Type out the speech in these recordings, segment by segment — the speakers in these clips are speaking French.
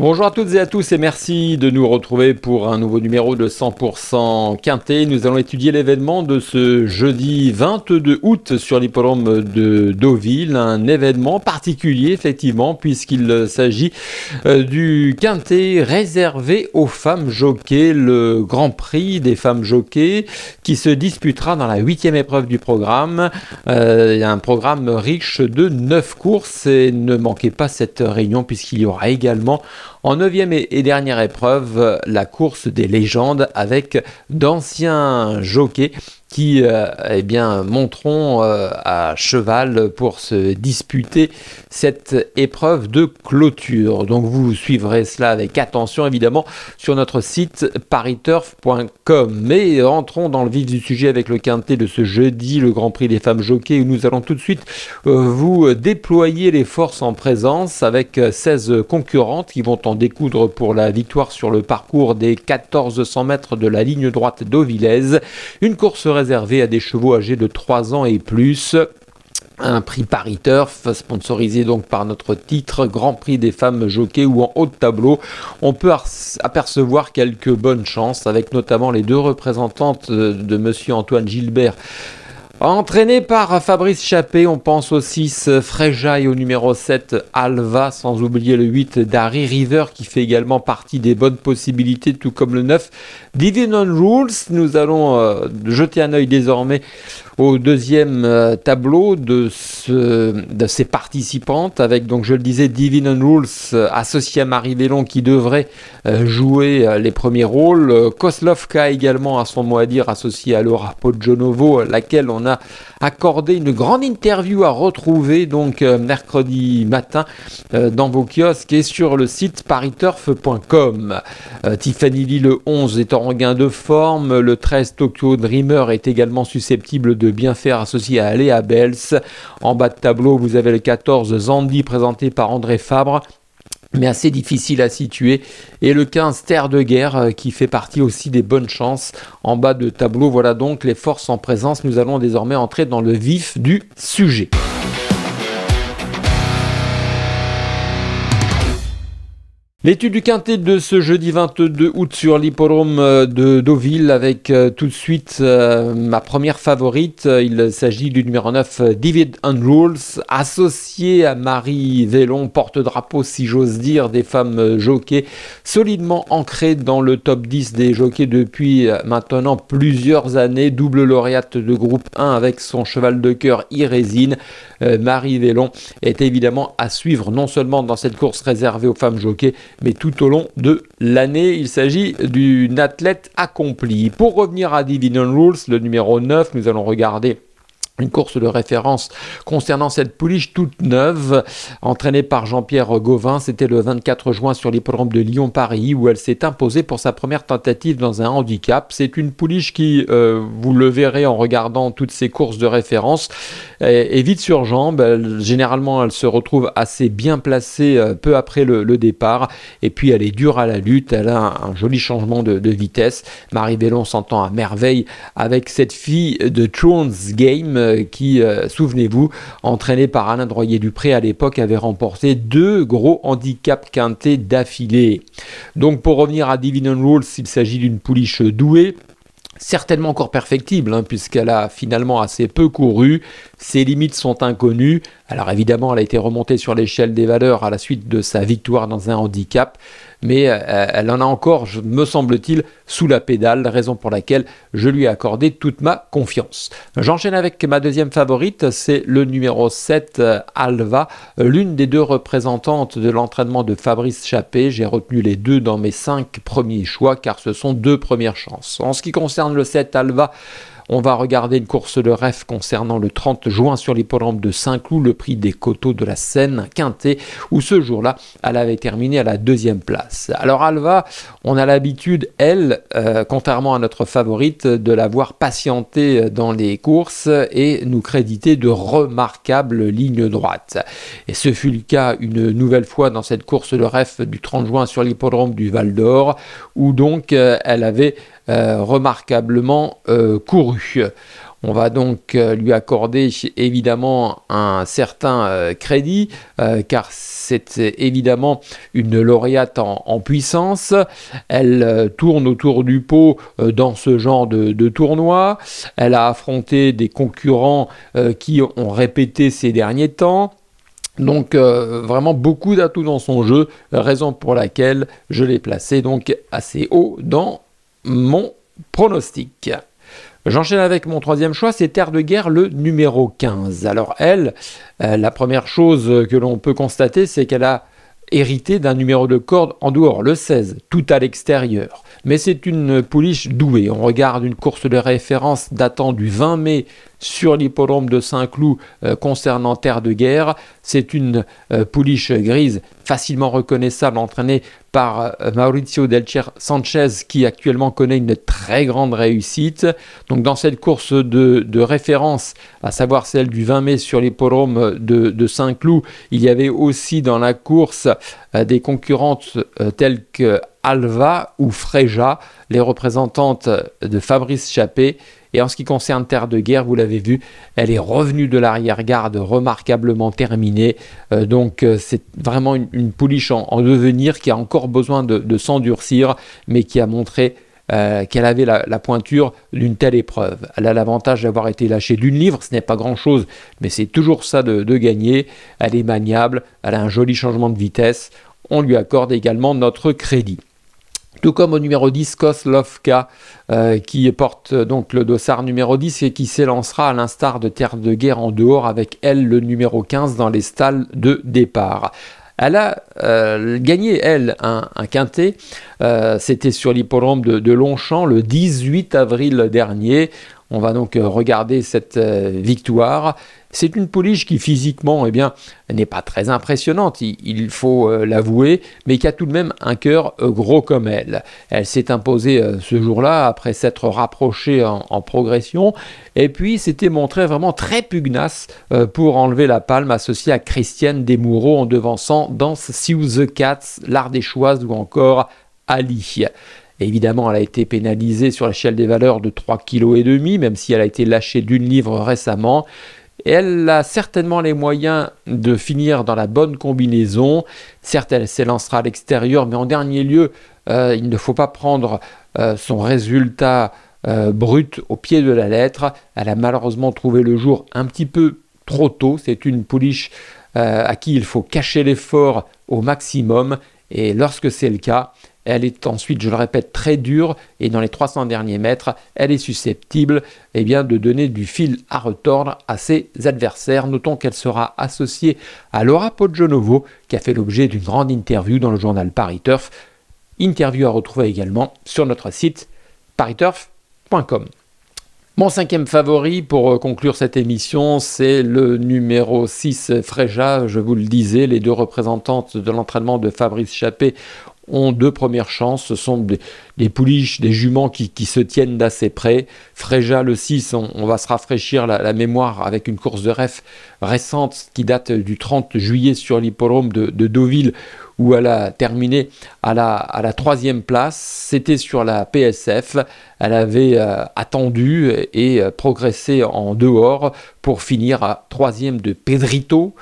Bonjour à toutes et à tous et merci de nous retrouver pour un nouveau numéro de 100% Quintet. Nous allons étudier l'événement de ce jeudi 22 août sur l'hippodrome de Deauville. Un événement particulier effectivement puisqu'il s'agit euh, du Quintet réservé aux femmes jockeys, le Grand Prix des femmes jockeys qui se disputera dans la huitième épreuve du programme. Euh, a un programme riche de neuf courses et ne manquez pas cette réunion puisqu'il y aura également en neuvième et dernière épreuve, la course des légendes avec d'anciens jockeys qui euh, eh bien, monteront euh, à cheval pour se disputer cette épreuve de clôture. Donc vous suivrez cela avec attention évidemment sur notre site pariturf.com. Mais entrons dans le vif du sujet avec le quintet de ce jeudi, le Grand Prix des femmes Jockey où nous allons tout de suite euh, vous déployer les forces en présence avec 16 concurrentes qui vont en découdre pour la victoire sur le parcours des 1400 mètres de la ligne droite d'Auvillaise. Une course réservé à des chevaux âgés de 3 ans et plus un prix pariteur sponsorisé donc par notre titre Grand Prix des femmes jockey ou en haut de tableau. On peut apercevoir quelques bonnes chances avec notamment les deux représentantes de monsieur Antoine Gilbert Entraîné par Fabrice Chappé, on pense au 6 Fréja et au numéro 7 Alva, sans oublier le 8 Dari River qui fait également partie des bonnes possibilités, tout comme le 9 Divinon Rules. Nous allons euh, jeter un œil désormais au deuxième euh, tableau de, de ces participantes avec, donc je le disais, Divine and Rules euh, associé à Marie Vélon qui devrait euh, jouer les premiers rôles. Koslovka également à son mot à dire associé à Laura Podjonovo, laquelle on a accordé une grande interview à retrouver donc mercredi matin dans vos kiosques et sur le site pariturf.com. Tiffany Lee, le 11, est en gain de forme. Le 13, Tokyo Dreamer, est également susceptible de bien faire associé à Aléa Bells. En bas de tableau, vous avez le 14 Zandi présenté par André Fabre mais assez difficile à situer. Et le 15 Terre de guerre euh, qui fait partie aussi des bonnes chances. En bas de tableau, voilà donc les forces en présence. Nous allons désormais entrer dans le vif du sujet. L'étude du quintet de ce jeudi 22 août sur l'hippodrome euh, de Deauville avec euh, tout de suite euh, ma première favorite. Il s'agit du numéro 9 David Andrews, associé à Marie Vélon, porte-drapeau si j'ose dire des femmes jockeys, solidement ancrée dans le top 10 des jockeys depuis maintenant plusieurs années, double lauréate de groupe 1 avec son cheval de cœur Irésine. Marie Vélon est évidemment à suivre non seulement dans cette course réservée aux femmes jockeys, mais tout au long de l'année. Il s'agit d'une athlète accomplie. Pour revenir à Divinon Rules, le numéro 9, nous allons regarder une course de référence concernant cette pouliche toute neuve, entraînée par Jean-Pierre Gauvin. C'était le 24 juin sur l'hippodrome de Lyon-Paris où elle s'est imposée pour sa première tentative dans un handicap. C'est une pouliche qui, euh, vous le verrez en regardant toutes ces courses de référence, est, vite sur jambes. généralement, elle se retrouve assez bien placée euh, peu après le, départ. Et puis, elle est dure à la lutte. Elle a un, joli changement de, vitesse. Marie Bellon s'entend à merveille avec cette fille de Thrones Game euh, euh, qui, euh, souvenez-vous, entraîné par Alain Droyer-Dupré à l'époque, avait remporté deux gros handicaps quintés d'affilée. Donc pour revenir à Divine Rules, il s'agit d'une pouliche douée certainement encore perfectible, hein, puisqu'elle a finalement assez peu couru, ses limites sont inconnues, alors évidemment, elle a été remontée sur l'échelle des valeurs à la suite de sa victoire dans un handicap, mais euh, elle en a encore, me semble-t-il, sous la pédale, raison pour laquelle je lui ai accordé toute ma confiance. J'enchaîne avec ma deuxième favorite, c'est le numéro 7, euh, Alva, euh, l'une des deux représentantes de l'entraînement de Fabrice Chappé. J'ai retenu les deux dans mes cinq premiers choix, car ce sont deux premières chances. En ce qui concerne le 7, Alva, on va regarder une course de rêve concernant le 30 juin sur l'hippodrome de Saint-Cloud, le prix des coteaux de la Seine, Quintet, où ce jour-là, elle avait terminé à la deuxième place. Alors Alva, on a l'habitude, elle, euh, contrairement à notre favorite, de l'avoir patienter dans les courses et nous créditer de remarquables lignes droites. Et ce fut le cas une nouvelle fois dans cette course de rêve du 30 juin sur l'hippodrome du Val d'Or, où donc euh, elle avait euh, remarquablement euh, couru. On va donc euh, lui accorder évidemment un certain crédit, car c'est évidemment une lauréate en, puissance. Elle tourne autour du pot dans ce genre de, de, tournoi. Elle a affronté des concurrents qui ont répété ces derniers temps. Donc vraiment beaucoup d'atouts dans son jeu, raison pour laquelle je l'ai placé donc assez haut dans mon pronostic. J'enchaîne avec mon troisième choix, c'est Terre de guerre, le numéro 15. Alors elle, euh, la première chose que l'on peut constater, c'est qu'elle a hérité d'un numéro de corde en dehors, le 16, tout à l'extérieur. Mais c'est une pouliche douée. On regarde une course de référence datant du 20 mai sur l'hippodrome de Saint-Cloud euh, concernant Terre de Guerre. C'est une euh, pouliche grise facilement reconnaissable, entraînée par euh, Mauricio Delcher Sanchez, qui actuellement connaît une très grande réussite. Donc dans cette course de, référence, à savoir celle du 20 mai sur l'hippodrome de, Saint-Cloud, il y avait aussi dans la course des concurrentes telles que Alva ou Freja, les représentantes de Fabrice Chappé, et en ce qui concerne Terre de Guerre, vous l'avez vu, elle est revenue de l'arrière-garde remarquablement terminée. Euh, donc euh, c'est vraiment une, pouliche en, devenir qui a encore besoin de, s'endurcir, mais qui a montré euh, qu'elle avait la, pointure d'une telle épreuve. Elle a l'avantage d'avoir été lâchée d'une livre, ce n'est pas grand-chose, mais c'est toujours ça de, de gagner. Elle est maniable, elle a un joli changement de vitesse. On lui accorde également notre crédit. Tout comme au numéro 10, Koslovka, euh, qui porte euh, donc le dossard numéro 10 et qui s'élancera à l'instar de Terre de Guerre en dehors avec elle le numéro 15 dans les stalles de départ. Elle a euh, gagné, elle, un, quintet. C'était sur l'hippodrome de, Longchamp le 18 avril dernier. On va donc euh, regarder cette euh, victoire. C'est une pouliche qui physiquement eh n'est pas très impressionnante, il, faut euh, l'avouer, mais qui a tout de même un cœur gros comme elle. Elle s'est imposée ce jour-là après s'être rapprochée en, progression, et puis s'était montrée vraiment très pugnace pour enlever la palme associée à Christiane Desmoureaux en devançant Danse Sioux the Cats, l'Ardéchoise ou encore Ali évidemment, elle a été pénalisée sur l'échelle des valeurs de 3,5 kg, même si elle a été lâchée d'une livre récemment. elle a certainement les moyens de finir dans la bonne combinaison. Certes, elle s'élancera à l'extérieur, mais en dernier lieu, euh, il ne faut pas prendre euh, son résultat euh, brut au pied de la lettre. Elle a malheureusement trouvé le jour un petit peu trop tôt. C'est une pouliche à qui il faut cacher l'effort au maximum. Et lorsque c'est le cas, elle est ensuite, je le répète, très dure et dans les 300 derniers mètres, elle est susceptible eh bien, de donner du fil à retordre à ses adversaires. Notons qu'elle sera associée à Laura Podgenovo, qui a fait l'objet d'une grande interview dans le journal Paris Turf. Interview à retrouver également sur notre site pariturf.com. Mon cinquième favori pour euh, conclure cette émission, c'est le numéro 6 Freja. Je vous le disais, les deux représentantes de l'entraînement de Fabrice Chappé ont deux premières chances. Ce sont des, pouliches, des juments qui, se tiennent d'assez près. Fréja le 6, on, va se rafraîchir la, mémoire avec une course de ref récente qui date du 30 juillet sur l'hippodrome de, Deauville où elle a terminé à la, à la troisième place. C'était sur la PSF. Elle avait euh, attendu et euh, progressé en dehors pour finir à troisième de Pedrito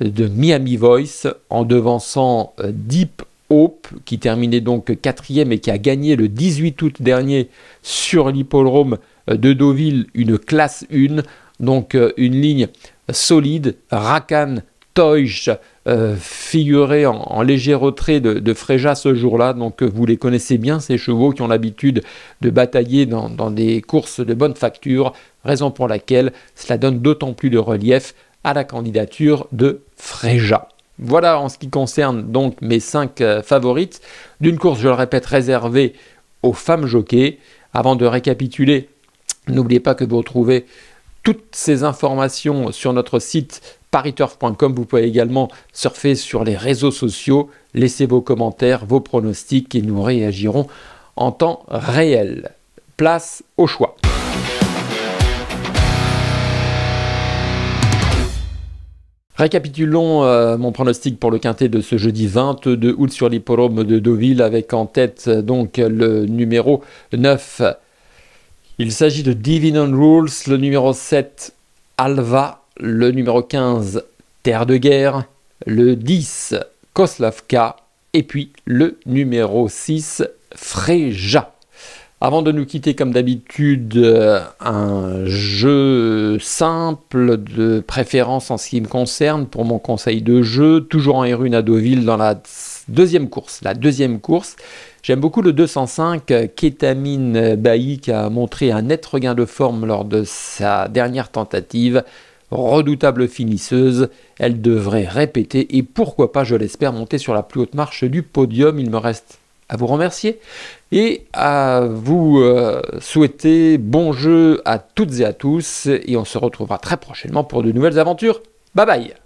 euh, de Miami Voice en devançant Deep Hope, qui terminait donc quatrième et qui a gagné le 18 août dernier sur l'hippodrome euh, de Deauville une classe 1. Donc euh, une ligne solide. Rakan, Toige euh, figuré en, léger retrait de, Freja ce jour-là. Donc vous les connaissez bien, ces chevaux qui ont l'habitude de batailler dans, dans des courses de bonne facture. Raison pour laquelle cela donne d'autant plus de relief à la candidature de Freja. Voilà en ce qui concerne donc mes 5 euh, favorites d'une course, je le répète, réservée aux femmes jockeys. Avant de récapituler, n'oubliez pas que vous retrouvez toutes ces informations sur notre site pariturf.com. Vous pouvez également surfer sur les réseaux sociaux, laissez vos commentaires, vos pronostics et nous réagirons en temps réel. Place au choix. Récapitulons euh, mon pronostic pour le quintet de ce jeudi 22 août sur l'hippodrome de Deauville avec en tête euh, donc le numéro 9. Il s'agit de Divinon Rules, le numéro 7 Alva, le numéro 15 Terre de guerre, le 10 Koslavka et puis le numéro 6 Freja. Avant de nous quitter, comme d'habitude, euh, un jeu simple de préférence en ce qui me concerne pour mon conseil de jeu, toujours en Rune à Deauville dans la deuxième course. La deuxième course, j'aime beaucoup le 205 euh, Kétamine Bailly qui a montré un net regain de forme lors de sa dernière tentative. Redoutable finisseuse, elle devrait répéter et pourquoi pas, je l'espère, monter sur la plus haute marche du podium. Il me reste à vous remercier et à vous euh, souhaiter bon jeu à toutes et à tous et on se retrouvera très prochainement pour de nouvelles aventures. Bye bye